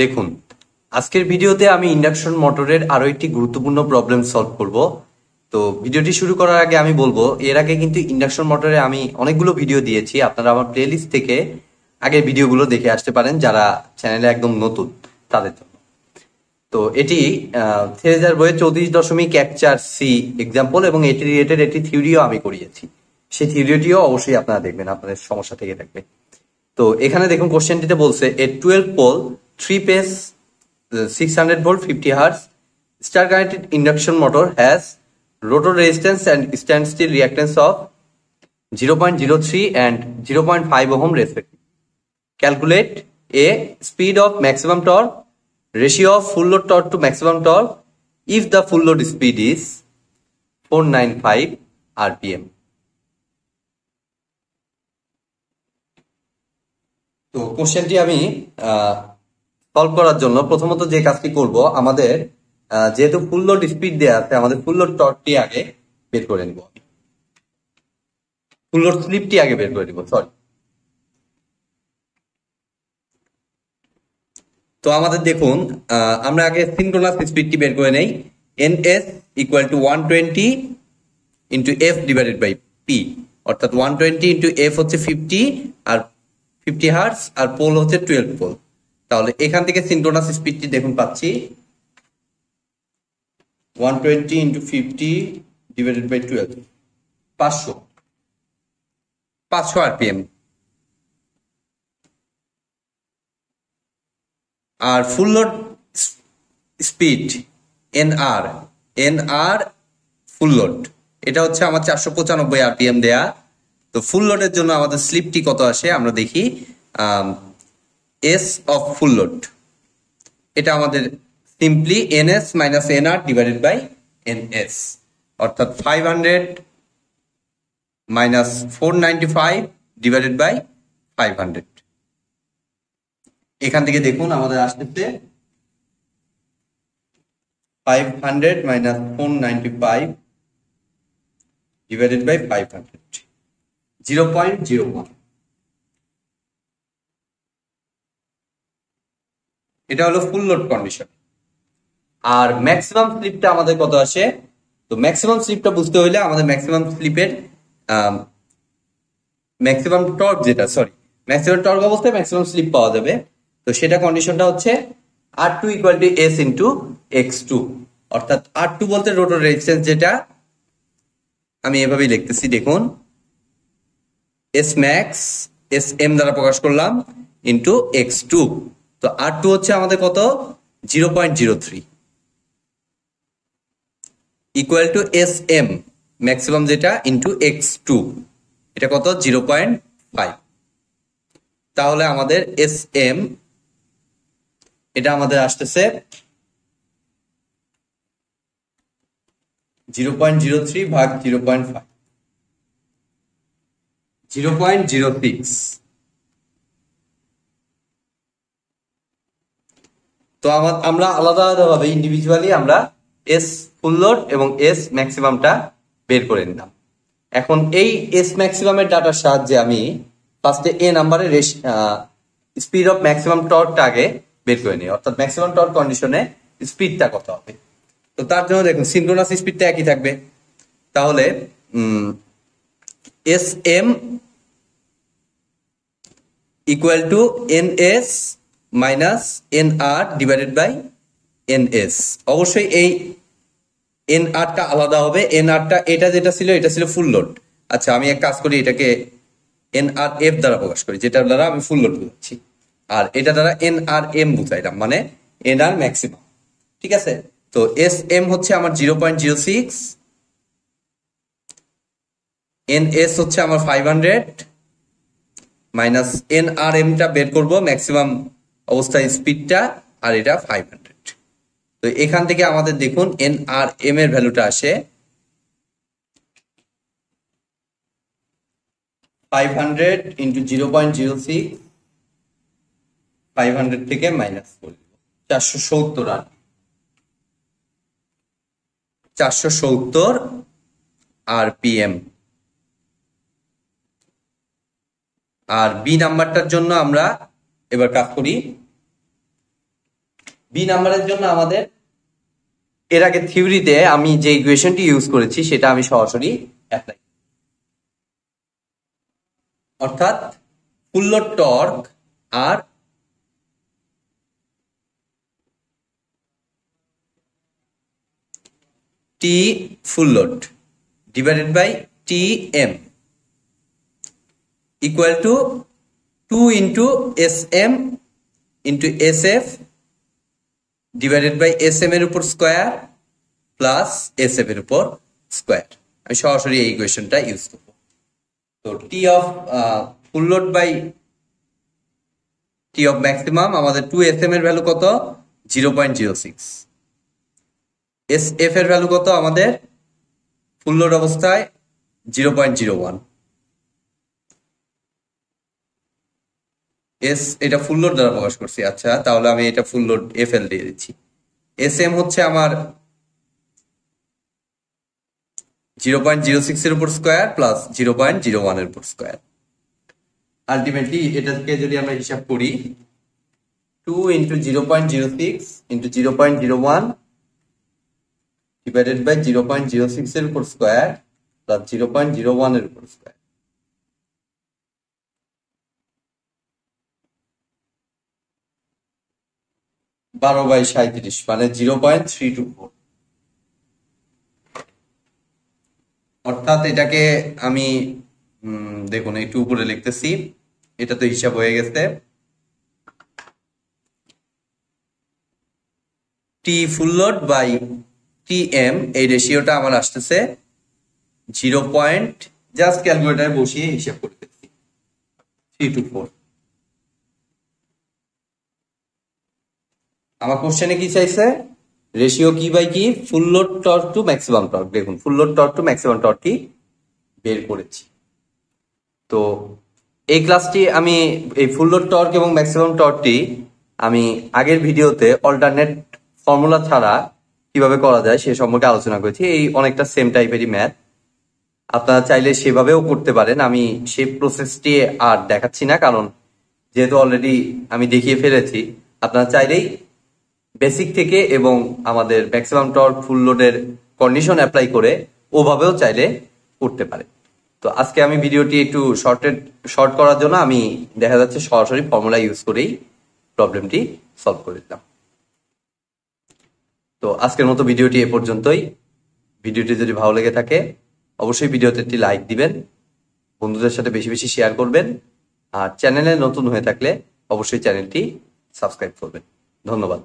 দেখুন আজকের ভিডিওতে আমি ইন্ডাকশন মোটরের আরো একটি গুরুত্বপূর্ণ প্রবলেম সলভ করব তো ভিডিওটি শুরু করার আগে আমি বলবো এর আগে কিন্তু ইন্ডাকশন মোটরে আমি অনেকগুলো ভিডিও দিয়েছি আপনারা আমার প্লেলিস্ট থেকে আগের ভিডিওগুলো দেখে আসতে পারেন যারা চ্যানেলে একদম নতুন তাদের তো তো এটি থেরেজার বইয়ের চৌত্রিশ দশমিক এক চার সি এক্সাম্পল এবং এটি রিলেটেড একটি থিওরিও আমি করিয়েছি সেই থিওরিটিও অবশ্যই আপনারা দেখবেন আপনাদের সমস্যা থেকে থাকবে তো এখানে দেখুন কোশ্চেনটিতে বলছে a twelve pole three phase six hundred volt fifty hertz star connected induction motor has rotor resistance and standstill reactance of zero point zero three and zero point five ohm respect calculate a speed of maximum torque ratio of full load torque to maximum torque if the full load speed is 495 rpm তো কোশ্চেনটি আমি solve করার জন্য প্রথমত যে কাজটি করব আমাদের যেহেতু ফুল লোড স্পিড দেওয়া আছে আমাদের ফুল লোড টর্কটি আগে বের করে নিব ফুল লোড স্লিপটি আগে বের করে নিব সরি তো আমাদের দেখুন আমরা আগে সিনক্রোনাস স্পিডটি বের করে নেই N S equal to one twenty into F divided by P অর্থাৎ ওয়ান টোয়েন্টি ইন্টু এফ হচ্ছে ফিফটি আর ফিফটি হার্স আর পোল হচ্ছে টুয়েলভ পোল তাহলে এখান থেকে সিনক্রোনাস স্পিডটি দেখুন পাচ্ছি one twenty into fifty divided by twelve পাঁচশো পাঁচশো আরপিএম আর full load speed N R N R full load এটা হচ্ছে আমার চারশো পঁচানব্বই আরপিএম দেয়া তো ফুল লোডের জন্য আমাদের স্লিপটি কত আসে আমরা দেখি এস অফ ফুল লোড এটা আমাদের simply N S minus N R divided by N S অর্থাৎ five hundred minus four ninety five divided by five hundred এখান থেকে দেখুন আমাদের আসতেছে five hundred minus four ninety five divided by five hundred zero point zero one এটা হলো full load condition আর maximum স্লিপটা আমাদের কত আসে তো ম্যাক্সিমাম স্লিপটা বুঝতে হইলে আমাদের ম্যাক্সিমাম স্লিপের ম্যাক্সিমাম টর্ক যেটা সরি ম্যাক্সিমাম টর্ক অবস্থায় ম্যাক্সিমাম স্লিপ পাওয়া যাবে তো সেটা কন্ডিশনটা হচ্ছে R two equal to S into X two অর্থাৎ আর টু বলতে রোটর রেজিস্ট্যান্স যেটা আমি এভাবেই লিখতেছি দেখুন এস ম্যাক্স এস এম দ্বারা প্রকাশ করলাম ইন্টু এক্স টু তো আর টু হচ্ছে আমাদের কত zero point zero three equal to S M maximum যেটা ইন্টু এক্স টু এটা কত জিরো পয়েন্ট ফাইভ তাহলে আমাদের এস এম এটা আমাদের আসতেছে জিরো পয়েন্ট জিরো থ্রি ভাগ zero point five zero point zero six তো আমরা আলাদা আলাদা ভাবে ইন্ডিভিজুয়ালি আমরা এস ফুল লোড এবং এস ম্যাক্সিমামটা বের করে নিলাম এখন এই এস ম্যাক্সিমামের ডাটার সাহায্যে আমি ফার্স্টে এ নাম্বারের স্পিড অফ ম্যাক্সিমাম আগে বের করে নিই অর্থাৎ ম্যাক্সিমাম টর্ক কন্ডিশনে স্পিডটা কত হবে তো তার জন্য দেখুন সিনক্রোনাস স্পিডটা একই থাকবে তাহলে S M equal to N S minus N R divided by N S অবশ্যই এই এন আরটা আলাদা হবে এন আরটা এটা যেটা ছিল এটা ছিল ফুল লোড আচ্ছা আমি এক কাজ করি এটাকে এন আর এফ দ্বারা প্রকাশ করি যেটা দ্বারা আমি ফুল লোড বুঝাচ্ছি আর এটা দ্বারা এন আর এম বুঝাইলাম মানে এন আর ম্যাক্সিমাম ঠিক আছে তো এস এম হচ্ছে আমার zero point zero six N S হচ্ছে আমার five hundred minus N R এমটা বের করব ম্যাক্সিমাম অবস্থায় স্পিডটা আর এটা ফাইভ হান্ড্রেড তো এখান থেকে আমাদের দেখুন এন আর এম এর ভ্যালুটা আসে five hundred into zero point zero six five hundred থেকে মাইনাস করে দিব চারশো সত্তর আর চারশো সত্তর আরপিএম আর বি নাম্বারটার জন্য আমরা এবার কাজ করি বি নাম্বারের জন্য আমাদের এর আগে থিওরিতে আমি যে ইকুয়েশনটি ইউজ করেছি সেটা আমি সরাসরি অ্যাপ্লাই অর্থাৎ ফুল্ল টর্ক আর T full load divided by T M equal to two into S M into S F divided by S M এর উপর স্কোয়ার প্লাস এস এফ এর উপর স্কোয়ার আমি সরাসরি এই ইকুয়েশনটা ইউজ করব তো T of full load by T of maximum আমাদের টু এস এম এর ভ্যালু কত zero point zero six S F এর ভ্যালু কত আমাদের ফুল লোড অবস্থায় zero point zero one S এটা ফুল লোড দ্বারা প্রকাশ করছি আচ্ছা তাহলে আমি এটা ফুল লোড এফ এল দিয়ে দিচ্ছি এস এম হচ্ছে আমার জিরো পয়েন্ট জিরো সিক্স এর উপর square plus zero point zero one এর উপর স্কোয়ার আলটিমেটলি এটাকে যদি আমরা হিসাব করি two into zero point zero six into zero point zero one divided by zero point zero six এর উপর square plus zero point zero one এর উপর স্কোয়ার বারো বাই সাঁত্রিশ মানে zero point three two four অর্থাৎ এটাকে আমি দেখুন একটু উপরে লিখতেছি এটা তো হিসাব হয়ে গেছে T full load by T M এই রেশিওটা আমার আসতেছে জিরো পয়েন্ট জাস্ট ক্যালকুলেটারে বসিয়ে হিসাব করতেছি থ্রি টু ফোর আমার কোশ্চেনে কি চাইছে রেশিও কি বাই কি full load torque to maximum torque দেখুন full load torque to maximum টর্কটি বের করেছি তো এই ক্লাসটি আমি এই ফুল লোড টর্ক এবং ম্যাক্সিমাম টর্কটি আমি আগের ভিডিওতে অল্টারনেট ফর্মুলা ছাড়া কিভাবে করা যায় সে সম্পর্কে আলোচনা করেছি এই অনেকটা সেম টাইপেরই ম্যাথ আপনারা চাইলে সেভাবেও করতে পারেন আমি সে প্রসেসটি আর দেখাচ্ছি না কারণ যেহেতু অলরেডি আমি দেখিয়ে ফেলেছি আপনারা চাইলেই বেসিক থেকে এবং আমাদের ম্যাক্সিমাম টর ফুল লোডের কন্ডিশন অ্যাপ্লাই করে ওভাবেও চাইলে করতে পারে তো আজকে আমি ভিডিওটি একটু শর্টেড শর্ট করার জন্য আমি দেখা যাচ্ছে সরাসরি ফর্মুলা ইউজ করেই প্রবলেমটি সলভ করে দিলাম তো আজকের মতো ভিডিওটি এ পর্যন্তই ভিডিওটি যদি ভালো লেগে থাকে অবশ্যই ভিডিওতে একটি লাইক দিবেন বন্ধুদের সাথে বেশি বেশি শেয়ার করবেন আর চ্যানেলে নতুন হয়ে থাকলে অবশ্যই চ্যানেলটি সাবস্ক্রাইব করবেন ধন্যবাদ